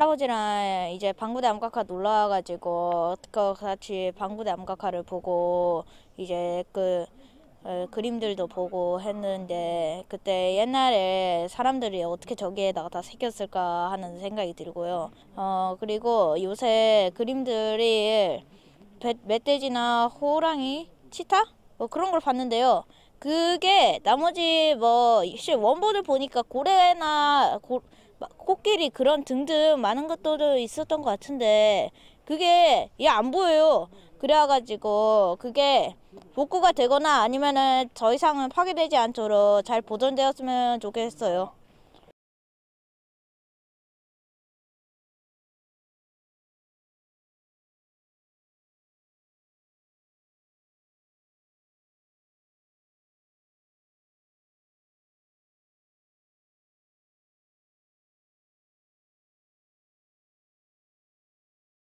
할아버지랑 이제 방구대 암각화 놀러 와가지고 그 같이 방구대 암각화를 보고 이제 그 어, 그림들도 보고 했는데 그때 옛날에 사람들이 어떻게 저기에다가 다 새겼을까 하는 생각이 들고요. 어 그리고 요새 그림들이 멧돼지나 호랑이, 치타 뭐 그런 걸 봤는데요. 그게 나머지 뭐 원본을 보니까 고래나 고, 코끼리 그런 등등 많은 것들도 있었던 것 같은데 그게 얘 안 보여요. 그래가지고 그게 복구가 되거나 아니면은 더 이상은 파괴되지 않도록 잘 보존되었으면 좋겠어요.